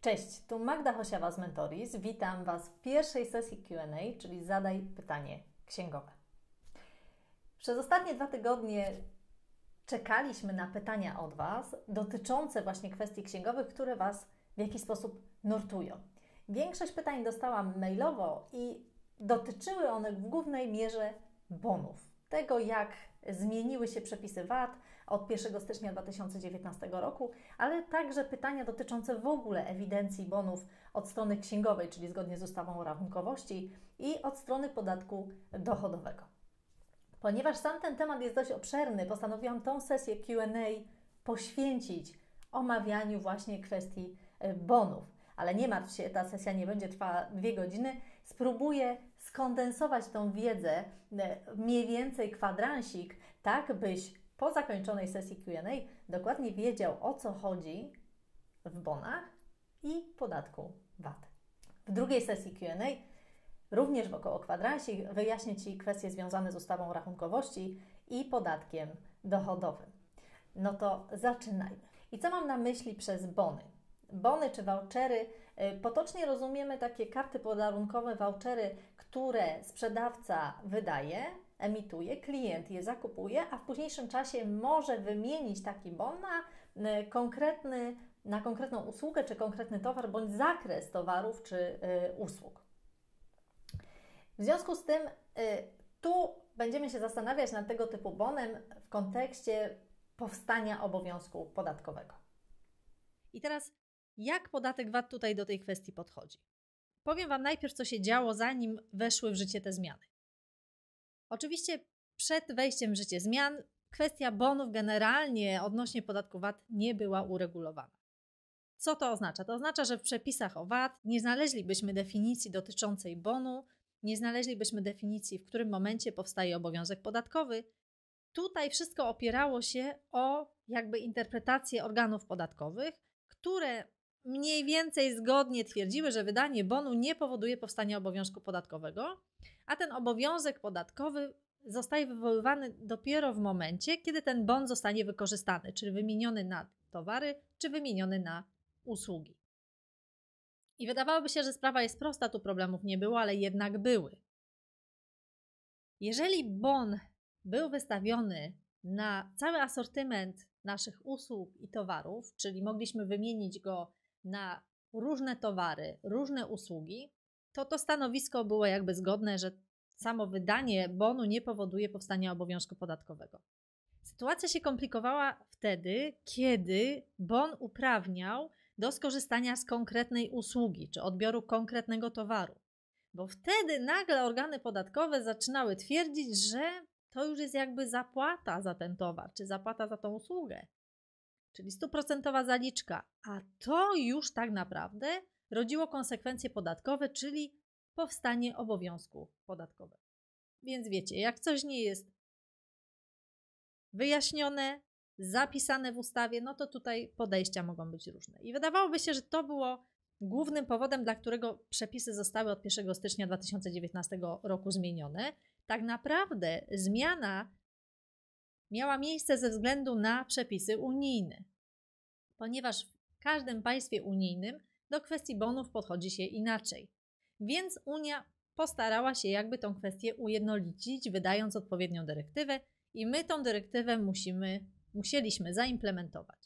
Cześć, tu Magda Hosiawa z Mentoris. Witam Was w pierwszej sesji QA, czyli Zadaj pytanie księgowe. Przez ostatnie dwa tygodnie czekaliśmy na pytania od Was dotyczące właśnie kwestii księgowych, które Was w jakiś sposób nurtują. Większość pytań dostałam mailowo i dotyczyły one w głównej mierze bonów. Tego, jak zmieniły się przepisy VAT, od 1 stycznia 2019 roku, ale także pytania dotyczące w ogóle ewidencji bonów od strony księgowej, czyli zgodnie z ustawą o rachunkowości i od strony podatku dochodowego. Ponieważ sam ten temat jest dość obszerny, postanowiłam tą sesję QA poświęcić omawianiu właśnie kwestii e, bonów ale nie martw się, ta sesja nie będzie trwała dwie godziny. Spróbuję skondensować tą wiedzę e, mniej więcej kwadransik, tak byś po zakończonej sesji QA dokładnie wiedział, o co chodzi w bonach i podatku VAT. W drugiej sesji QA, również w około kwadransie, wyjaśnię Ci kwestie związane z ustawą rachunkowości i podatkiem dochodowym. No to zaczynajmy. I co mam na myśli przez bony? Bony czy vouchery y, potocznie rozumiemy takie karty podarunkowe, vouchery, które sprzedawca wydaje emituje, klient je zakupuje, a w późniejszym czasie może wymienić taki bon na e, konkretny, na konkretną usługę, czy konkretny towar, bądź zakres towarów czy e, usług. W związku z tym e, tu będziemy się zastanawiać nad tego typu bonem w kontekście powstania obowiązku podatkowego. I teraz, jak podatek VAT tutaj do tej kwestii podchodzi? Powiem Wam najpierw, co się działo, zanim weszły w życie te zmiany. Oczywiście przed wejściem w życie zmian kwestia bonów generalnie odnośnie podatku VAT nie była uregulowana. Co to oznacza? To oznacza, że w przepisach o VAT nie znaleźlibyśmy definicji dotyczącej bonu, nie znaleźlibyśmy definicji, w którym momencie powstaje obowiązek podatkowy. Tutaj wszystko opierało się o jakby interpretację organów podatkowych, które mniej więcej zgodnie twierdziły, że wydanie bonu nie powoduje powstania obowiązku podatkowego, a ten obowiązek podatkowy zostaje wywoływany dopiero w momencie, kiedy ten bon zostanie wykorzystany, czyli wymieniony na towary, czy wymieniony na usługi. I wydawałoby się, że sprawa jest prosta, tu problemów nie było, ale jednak były. Jeżeli bon był wystawiony na cały asortyment naszych usług i towarów, czyli mogliśmy wymienić go na różne towary, różne usługi, to to stanowisko było jakby zgodne, że samo wydanie bonu nie powoduje powstania obowiązku podatkowego. Sytuacja się komplikowała wtedy, kiedy bon uprawniał do skorzystania z konkretnej usługi czy odbioru konkretnego towaru. Bo wtedy nagle organy podatkowe zaczynały twierdzić, że to już jest jakby zapłata za ten towar czy zapłata za tą usługę czyli stuprocentowa zaliczka, a to już tak naprawdę rodziło konsekwencje podatkowe, czyli powstanie obowiązku podatkowego. Więc wiecie, jak coś nie jest wyjaśnione, zapisane w ustawie, no to tutaj podejścia mogą być różne. I wydawałoby się, że to było głównym powodem, dla którego przepisy zostały od 1 stycznia 2019 roku zmienione. Tak naprawdę zmiana miała miejsce ze względu na przepisy unijne, ponieważ w każdym państwie unijnym do kwestii bonów podchodzi się inaczej. Więc Unia postarała się jakby tą kwestię ujednolicić, wydając odpowiednią dyrektywę i my tą dyrektywę musimy, musieliśmy zaimplementować.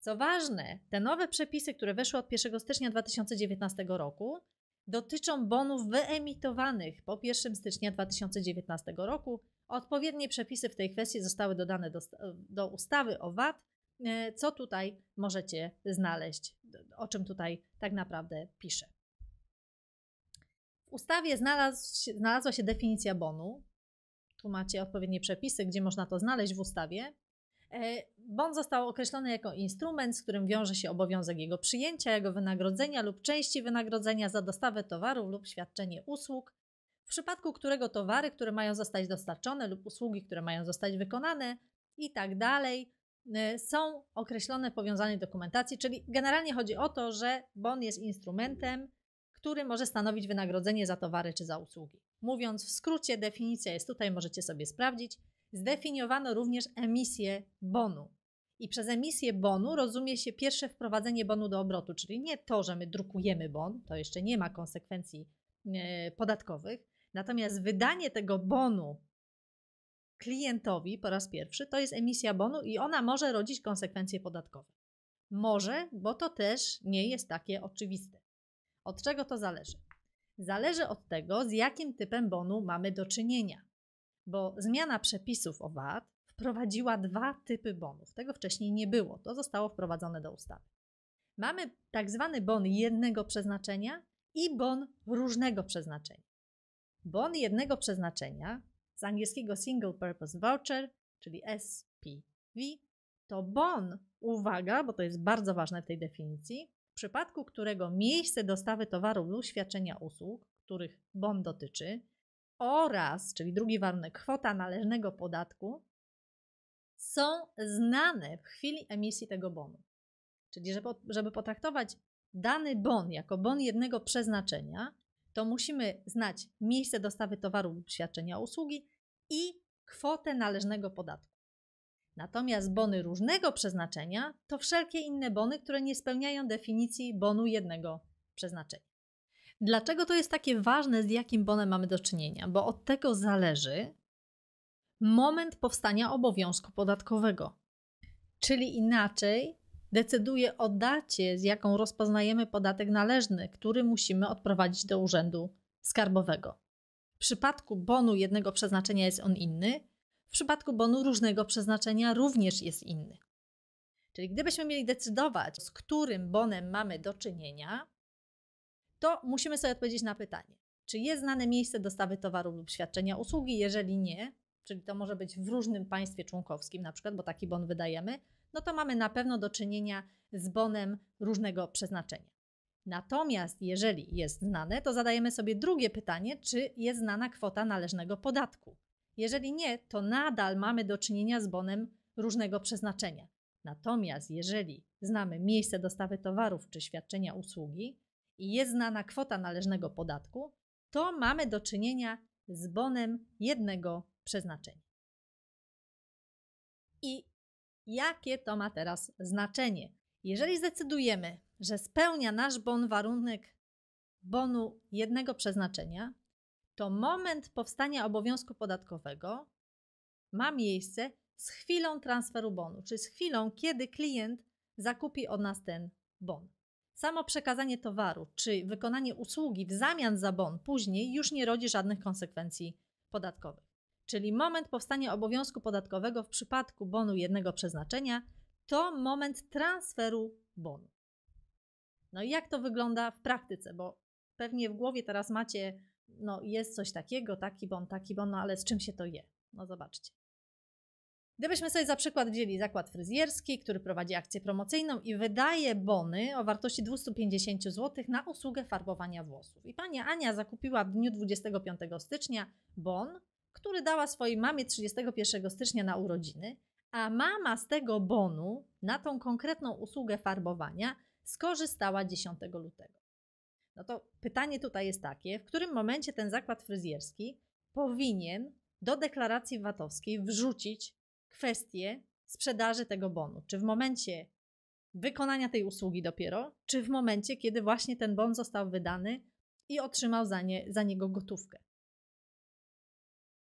Co ważne, te nowe przepisy, które weszły od 1 stycznia 2019 roku, dotyczą bonów wyemitowanych po 1 stycznia 2019 roku Odpowiednie przepisy w tej kwestii zostały dodane do, do ustawy o VAT. E, co tutaj możecie znaleźć, o czym tutaj tak naprawdę pisze. W ustawie znalazł, znalazła się definicja bonu. Tu macie odpowiednie przepisy, gdzie można to znaleźć w ustawie. E, bon został określony jako instrument, z którym wiąże się obowiązek jego przyjęcia, jego wynagrodzenia lub części wynagrodzenia za dostawę towarów lub świadczenie usług w przypadku którego towary, które mają zostać dostarczone lub usługi, które mają zostać wykonane i tak dalej, y, są określone w powiązanej dokumentacji, czyli generalnie chodzi o to, że bon jest instrumentem, który może stanowić wynagrodzenie za towary czy za usługi. Mówiąc w skrócie, definicja jest tutaj, możecie sobie sprawdzić. Zdefiniowano również emisję bonu. I przez emisję bonu rozumie się pierwsze wprowadzenie bonu do obrotu, czyli nie to, że my drukujemy bon, to jeszcze nie ma konsekwencji y, podatkowych, Natomiast wydanie tego bonu klientowi po raz pierwszy to jest emisja bonu i ona może rodzić konsekwencje podatkowe. Może, bo to też nie jest takie oczywiste. Od czego to zależy? Zależy od tego, z jakim typem bonu mamy do czynienia, bo zmiana przepisów o VAT wprowadziła dwa typy bonów. Tego wcześniej nie było, to zostało wprowadzone do ustawy. Mamy tak zwany bon jednego przeznaczenia i bon różnego przeznaczenia bon jednego przeznaczenia z angielskiego Single Purpose Voucher, czyli SPV, to bon, uwaga, bo to jest bardzo ważne w tej definicji, w przypadku którego miejsce dostawy towaru lub świadczenia usług, których bon dotyczy, oraz, czyli drugi warunek, kwota należnego podatku, są znane w chwili emisji tego bonu. Czyli, żeby potraktować dany bon jako bon jednego przeznaczenia, to musimy znać miejsce dostawy towaru lub świadczenia usługi i kwotę należnego podatku. Natomiast bony różnego przeznaczenia to wszelkie inne bony, które nie spełniają definicji bonu jednego przeznaczenia. Dlaczego to jest takie ważne, z jakim bonem mamy do czynienia? Bo od tego zależy moment powstania obowiązku podatkowego. Czyli inaczej, decyduje o dacie, z jaką rozpoznajemy podatek należny, który musimy odprowadzić do urzędu skarbowego. W przypadku bonu jednego przeznaczenia jest on inny, w przypadku bonu różnego przeznaczenia również jest inny. Czyli gdybyśmy mieli decydować, z którym bonem mamy do czynienia, to musimy sobie odpowiedzieć na pytanie, czy jest znane miejsce dostawy towaru lub świadczenia usługi. Jeżeli nie, czyli to może być w różnym państwie członkowskim, na przykład, bo taki bon wydajemy, no to mamy na pewno do czynienia z bonem różnego przeznaczenia. Natomiast jeżeli jest znane, to zadajemy sobie drugie pytanie, czy jest znana kwota należnego podatku. Jeżeli nie, to nadal mamy do czynienia z bonem różnego przeznaczenia. Natomiast jeżeli znamy miejsce dostawy towarów czy świadczenia usługi i jest znana kwota należnego podatku, to mamy do czynienia z bonem jednego przeznaczenia. I jakie to ma teraz znaczenie. Jeżeli zdecydujemy, że spełnia nasz bon warunek bonu jednego przeznaczenia, to moment powstania obowiązku podatkowego ma miejsce z chwilą transferu bonu, czyli z chwilą, kiedy klient zakupi od nas ten bon. Samo przekazanie towaru czy wykonanie usługi w zamian za bon później już nie rodzi żadnych konsekwencji podatkowych czyli moment powstania obowiązku podatkowego w przypadku bonu jednego przeznaczenia, to moment transferu bonu. No i jak to wygląda w praktyce? Bo pewnie w głowie teraz macie, no jest coś takiego, taki bon, taki bon, no ale z czym się to je? No zobaczcie. Gdybyśmy sobie za przykład wzięli zakład fryzjerski, który prowadzi akcję promocyjną i wydaje bony o wartości 250 zł na usługę farbowania włosów. I pani Ania zakupiła w dniu 25 stycznia bon który dała swojej mamie 31 stycznia na urodziny, a mama z tego bonu na tą konkretną usługę farbowania skorzystała 10 lutego. No to pytanie tutaj jest takie, w którym momencie ten zakład fryzjerski powinien do deklaracji VAT-owskiej wrzucić kwestię sprzedaży tego bonu? Czy w momencie wykonania tej usługi dopiero, czy w momencie, kiedy właśnie ten bon został wydany i otrzymał za, nie, za niego gotówkę?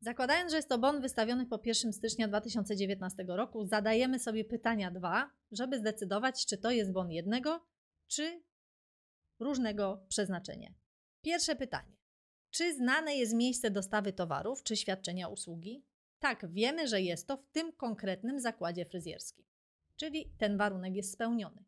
Zakładając, że jest to bon wystawiony po 1 stycznia 2019 roku, zadajemy sobie pytania dwa, żeby zdecydować, czy to jest bon jednego, czy różnego przeznaczenia. Pierwsze pytanie. Czy znane jest miejsce dostawy towarów czy świadczenia usługi? Tak, wiemy, że jest to w tym konkretnym zakładzie fryzjerskim, czyli ten warunek jest spełniony.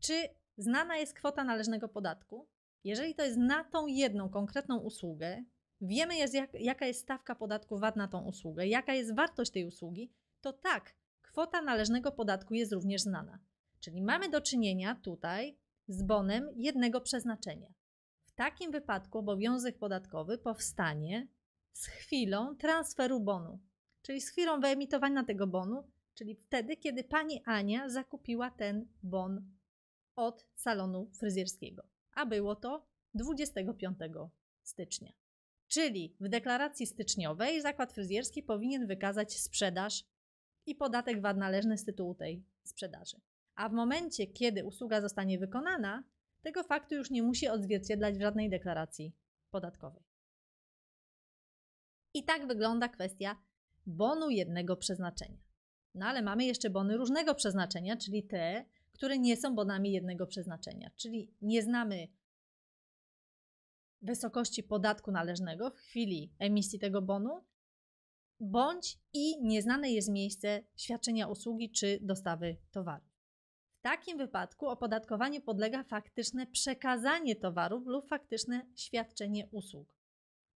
Czy znana jest kwota należnego podatku? Jeżeli to jest na tą jedną konkretną usługę, wiemy, jest, jak, jaka jest stawka podatku VAT na tą usługę, jaka jest wartość tej usługi, to tak, kwota należnego podatku jest również znana. Czyli mamy do czynienia tutaj z bonem jednego przeznaczenia. W takim wypadku obowiązek podatkowy powstanie z chwilą transferu bonu, czyli z chwilą wyemitowania tego bonu, czyli wtedy, kiedy pani Ania zakupiła ten bon od salonu fryzjerskiego. A było to 25 stycznia. Czyli w deklaracji styczniowej zakład fryzjerski powinien wykazać sprzedaż i podatek VAT należny z tytułu tej sprzedaży. A w momencie, kiedy usługa zostanie wykonana, tego faktu już nie musi odzwierciedlać w żadnej deklaracji podatkowej. I tak wygląda kwestia bonu jednego przeznaczenia. No ale mamy jeszcze bony różnego przeznaczenia, czyli te, które nie są bonami jednego przeznaczenia. Czyli nie znamy wysokości podatku należnego w chwili emisji tego bonu, bądź i nieznane jest miejsce świadczenia usługi czy dostawy towaru. W takim wypadku opodatkowanie podlega faktyczne przekazanie towarów lub faktyczne świadczenie usług,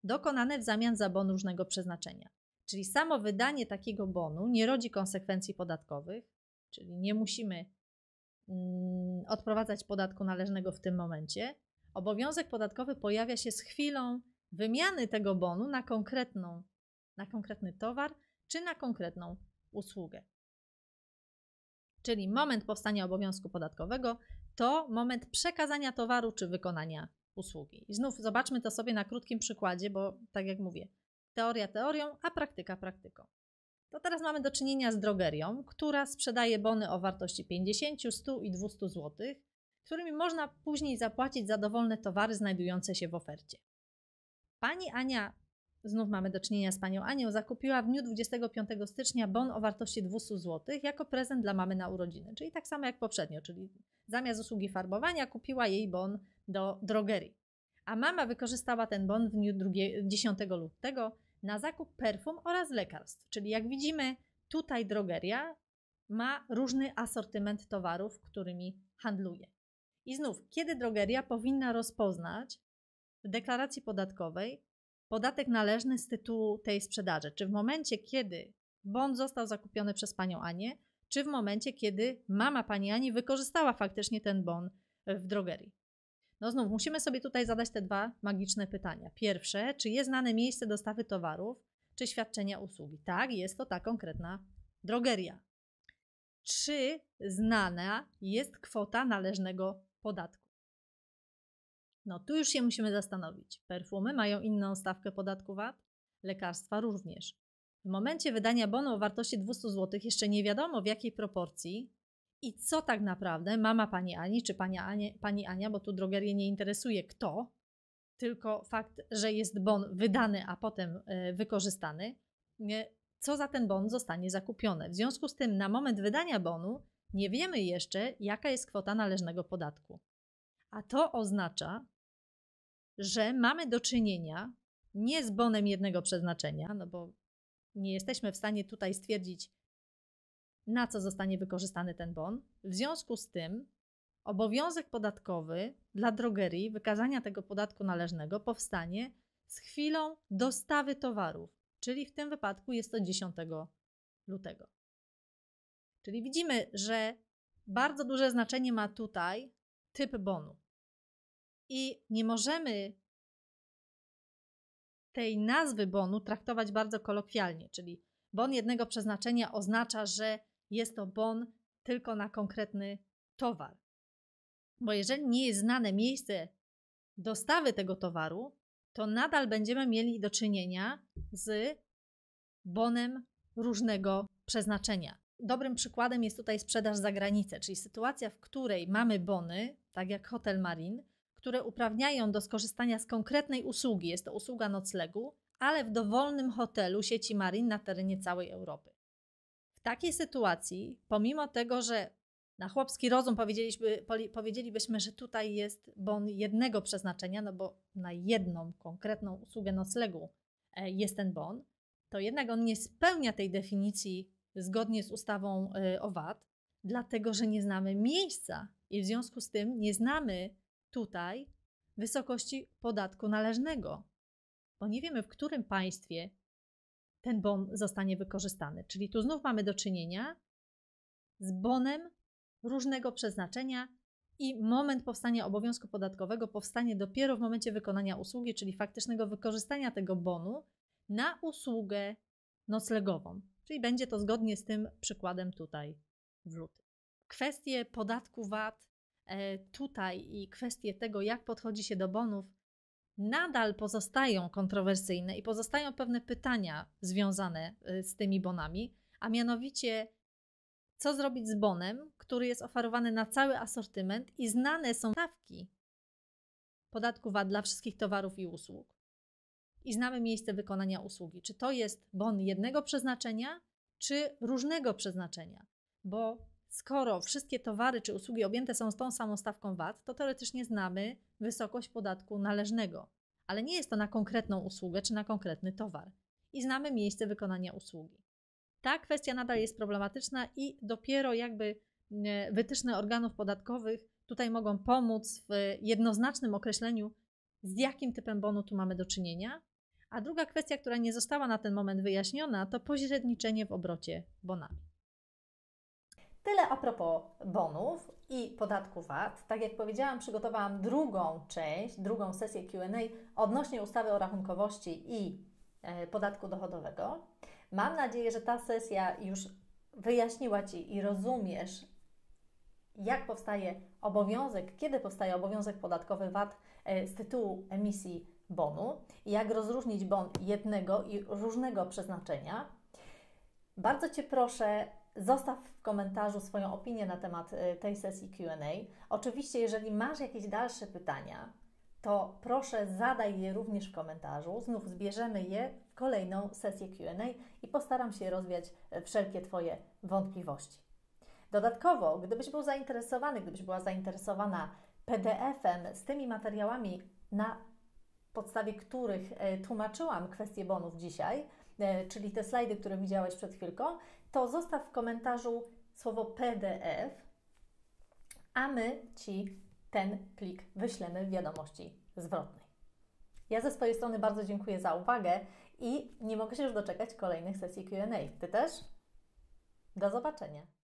dokonane w zamian za bon różnego przeznaczenia. Czyli samo wydanie takiego bonu nie rodzi konsekwencji podatkowych, czyli nie musimy mm, odprowadzać podatku należnego w tym momencie, obowiązek podatkowy pojawia się z chwilą wymiany tego bonu na konkretną, na konkretny towar czy na konkretną usługę. Czyli moment powstania obowiązku podatkowego to moment przekazania towaru czy wykonania usługi. I znów zobaczmy to sobie na krótkim przykładzie, bo tak jak mówię, teoria teorią, a praktyka praktyką. To teraz mamy do czynienia z drogerią, która sprzedaje bony o wartości 50, 100 i 200 zł którymi można później zapłacić za dowolne towary znajdujące się w ofercie. Pani Ania, znów mamy do czynienia z panią Anią, zakupiła w dniu 25 stycznia bon o wartości 200 zł jako prezent dla mamy na urodziny, czyli tak samo jak poprzednio, czyli zamiast usługi farbowania kupiła jej bon do drogerii. A mama wykorzystała ten bon w dniu 10 lutego na zakup perfum oraz lekarstw. Czyli jak widzimy, tutaj drogeria ma różny asortyment towarów, którymi handluje. I znów, kiedy drogeria powinna rozpoznać w deklaracji podatkowej podatek należny z tytułu tej sprzedaży? Czy w momencie, kiedy bon został zakupiony przez panią Anię, czy w momencie, kiedy mama pani Ani wykorzystała faktycznie ten bon w drogerii? No znów, musimy sobie tutaj zadać te dwa magiczne pytania. Pierwsze, czy jest znane miejsce dostawy towarów, czy świadczenia usługi? Tak, jest to ta konkretna drogeria. Czy znana jest kwota należnego podatku. No tu już się musimy zastanowić. Perfumy mają inną stawkę podatku VAT, lekarstwa również. W momencie wydania bonu o wartości 200 zł jeszcze nie wiadomo w jakiej proporcji i co tak naprawdę mama pani Ani czy pani, pani Ania, bo tu drogerię nie interesuje kto, tylko fakt, że jest bon wydany, a potem e, wykorzystany, co za ten bon zostanie zakupione. W związku z tym na moment wydania bonu nie wiemy jeszcze, jaka jest kwota należnego podatku. A to oznacza, że mamy do czynienia nie z bonem jednego przeznaczenia, no bo nie jesteśmy w stanie tutaj stwierdzić, na co zostanie wykorzystany ten bon. W związku z tym obowiązek podatkowy dla drogerii wykazania tego podatku należnego powstanie z chwilą dostawy towarów, czyli w tym wypadku jest to 10 lutego. Czyli widzimy, że bardzo duże znaczenie ma tutaj typ bonu. I nie możemy tej nazwy bonu traktować bardzo kolokwialnie, czyli bon jednego przeznaczenia oznacza, że jest to bon tylko na konkretny towar. Bo jeżeli nie jest znane miejsce dostawy tego towaru, to nadal będziemy mieli do czynienia z bonem różnego przeznaczenia. Dobrym przykładem jest tutaj sprzedaż za granicę, czyli sytuacja, w której mamy bony, tak jak Hotel Marin, które uprawniają do skorzystania z konkretnej usługi, jest to usługa noclegu, ale w dowolnym hotelu sieci Marin na terenie całej Europy. W takiej sytuacji, pomimo tego, że na chłopski rozum powiedzielibyśmy, że tutaj jest bon jednego przeznaczenia, no bo na jedną konkretną usługę noclegu e, jest ten bon, to jednak on nie spełnia tej definicji zgodnie z ustawą e, o VAT, dlatego że nie znamy miejsca i w związku z tym nie znamy tutaj wysokości podatku należnego, bo nie wiemy, w którym państwie ten bon zostanie wykorzystany. Czyli tu znów mamy do czynienia z bonem różnego przeznaczenia i moment powstania obowiązku podatkowego powstanie dopiero w momencie wykonania usługi, czyli faktycznego wykorzystania tego bonu na usługę noclegową czyli będzie to zgodnie z tym przykładem tutaj w lutym. Kwestie podatku VAT e, tutaj i kwestie tego, jak podchodzi się do bonów, nadal pozostają kontrowersyjne i pozostają pewne pytania związane e, z tymi bonami, a mianowicie co zrobić z bonem, który jest oferowany na cały asortyment i znane są stawki podatku VAT dla wszystkich towarów i usług i znamy miejsce wykonania usługi. Czy to jest bon jednego przeznaczenia, czy różnego przeznaczenia? Bo skoro wszystkie towary czy usługi objęte są z tą samą stawką VAT, to teoretycznie znamy wysokość podatku należnego, ale nie jest to na konkretną usługę czy na konkretny towar. I znamy miejsce wykonania usługi. Ta kwestia nadal jest problematyczna i dopiero jakby e, wytyczne organów podatkowych tutaj mogą pomóc w jednoznacznym określeniu, z jakim typem bonu tu mamy do czynienia a druga kwestia, która nie została na ten moment wyjaśniona, to pośredniczenie w obrocie bonami. Tyle a propos bonów i podatku VAT. Tak jak powiedziałam, przygotowałam drugą część, drugą sesję QA odnośnie ustawy o rachunkowości i e, podatku dochodowego. Mam nadzieję, że ta sesja już wyjaśniła Ci i rozumiesz, jak powstaje obowiązek, kiedy powstaje obowiązek podatkowy VAT e, z tytułu emisji bonu, jak rozróżnić bon jednego i różnego przeznaczenia. Bardzo Cię proszę, zostaw w komentarzu swoją opinię na temat y, tej sesji QA. Oczywiście, jeżeli masz jakieś dalsze pytania, to proszę zadaj je również w komentarzu. Znów zbierzemy je w kolejną sesję QA i postaram się rozwiać y, wszelkie Twoje wątpliwości. Dodatkowo, gdybyś był zainteresowany, gdybyś była zainteresowana PDF-em z tymi materiałami na podstawie których e, tłumaczyłam kwestię bonów dzisiaj, e, czyli te slajdy, które widziałeś przed chwilką, to zostaw w komentarzu słowo PDF, a my Ci ten plik wyślemy w wiadomości zwrotnej. Ja ze swojej strony bardzo dziękuję za uwagę i nie mogę się już doczekać kolejnych sesji QA. Ty też? Do zobaczenia.